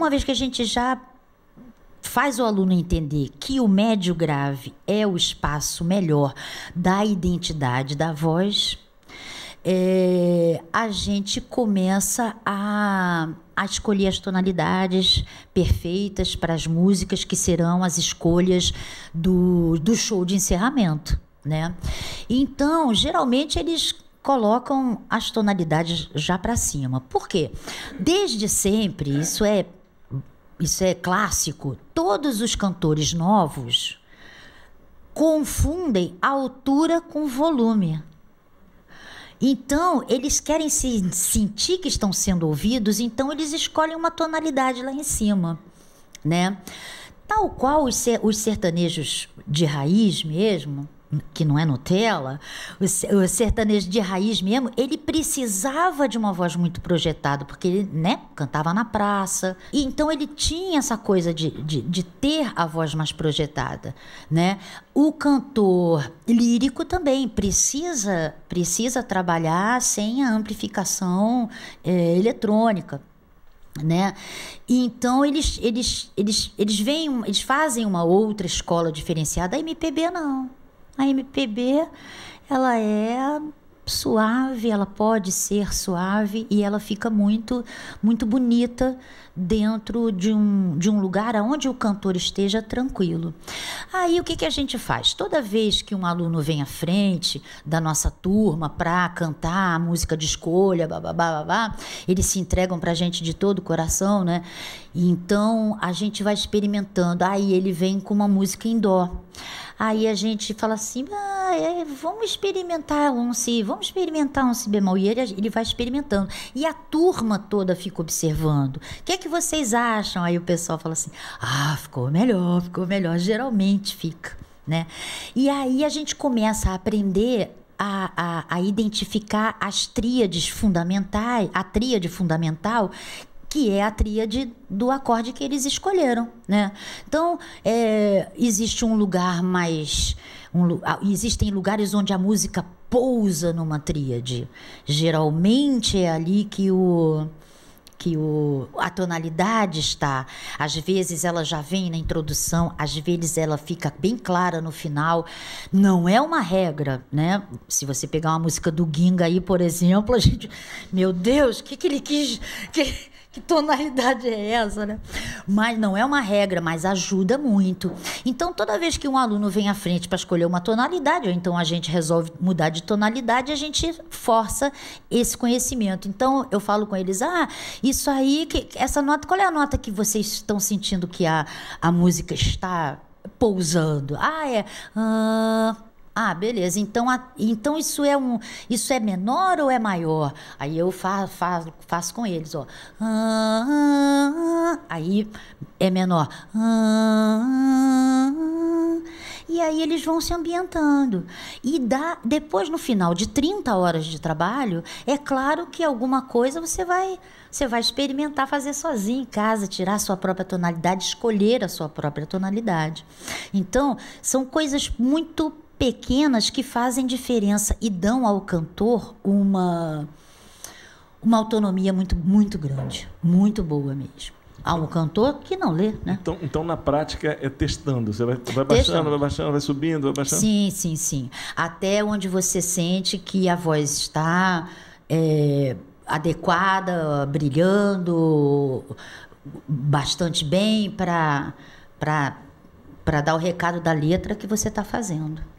uma vez que a gente já faz o aluno entender que o médio grave é o espaço melhor da identidade da voz, é, a gente começa a, a escolher as tonalidades perfeitas para as músicas que serão as escolhas do, do show de encerramento. Né? Então, geralmente eles colocam as tonalidades já para cima. Por quê? Desde sempre, isso é isso é clássico, todos os cantores novos confundem altura com volume. Então, eles querem se sentir que estão sendo ouvidos, então eles escolhem uma tonalidade lá em cima, né? Tal qual os sertanejos de raiz mesmo, que não é Nutella, o sertanejo de raiz mesmo, ele precisava de uma voz muito projetada, porque ele, né, cantava na praça. E então ele tinha essa coisa de, de, de ter a voz mais projetada, né? O cantor lírico também precisa, precisa trabalhar sem a amplificação é, eletrônica né? E então eles eles eles eles vêm, eles fazem uma outra escola diferenciada. A MPB não. A MPB, ela é suave, ela pode ser suave e ela fica muito muito bonita dentro de um, de um lugar onde o cantor esteja tranquilo. Aí o que, que a gente faz? Toda vez que um aluno vem à frente da nossa turma para cantar a música de escolha, babá, babá, eles se entregam para a gente de todo o coração, né? Então a gente vai experimentando. Aí ele vem com uma música em dó. Aí a gente fala assim, ah, é, vamos experimentar um si, vamos experimentar um si bemol. E ele, ele vai experimentando. E a turma toda fica observando. O que é que vocês acham? Aí o pessoal fala assim, ah, ficou melhor, ficou melhor. Geralmente fica, né? E aí a gente começa a aprender a, a, a, identificar as tríades fundamentais, a tríade fundamental, que é a tríade do acorde que eles escolheram, né? Então, é, existe um lugar mais... Um, ah, existem lugares onde a música pousa numa tríade. Geralmente é ali que o que o, a tonalidade está. Às vezes ela já vem na introdução, às vezes ela fica bem clara no final. Não é uma regra, né? Se você pegar uma música do Ginga aí, por exemplo, a gente. Meu Deus, o que, que ele quis. Que, que tonalidade é essa, né? Mas não é uma regra, mas ajuda muito. Então, toda vez que um aluno vem à frente para escolher uma tonalidade, ou então a gente resolve mudar de tonalidade, a gente força esse conhecimento. Então, eu falo com eles: ah, isso aí, que, essa nota, qual é a nota que vocês estão sentindo que a, a música está pousando? Ah, é. Ah, beleza. Então, a, então isso é um, isso é menor ou é maior? Aí eu fa, fa, faço com eles, ó. Aí é menor. E aí eles vão se ambientando. E dá, depois no final de 30 horas de trabalho, é claro que alguma coisa você vai, você vai experimentar fazer sozinho em casa, tirar a sua própria tonalidade, escolher a sua própria tonalidade. Então, são coisas muito pequenas que fazem diferença e dão ao cantor uma uma autonomia muito muito grande, muito boa mesmo. Há um cantor que não lê, né? Então, então na prática, é testando. Você vai, vai baixando, testando. vai baixando, vai subindo, vai baixando? Sim, sim, sim. Até onde você sente que a voz está é, adequada, brilhando bastante bem para dar o recado da letra que você está fazendo.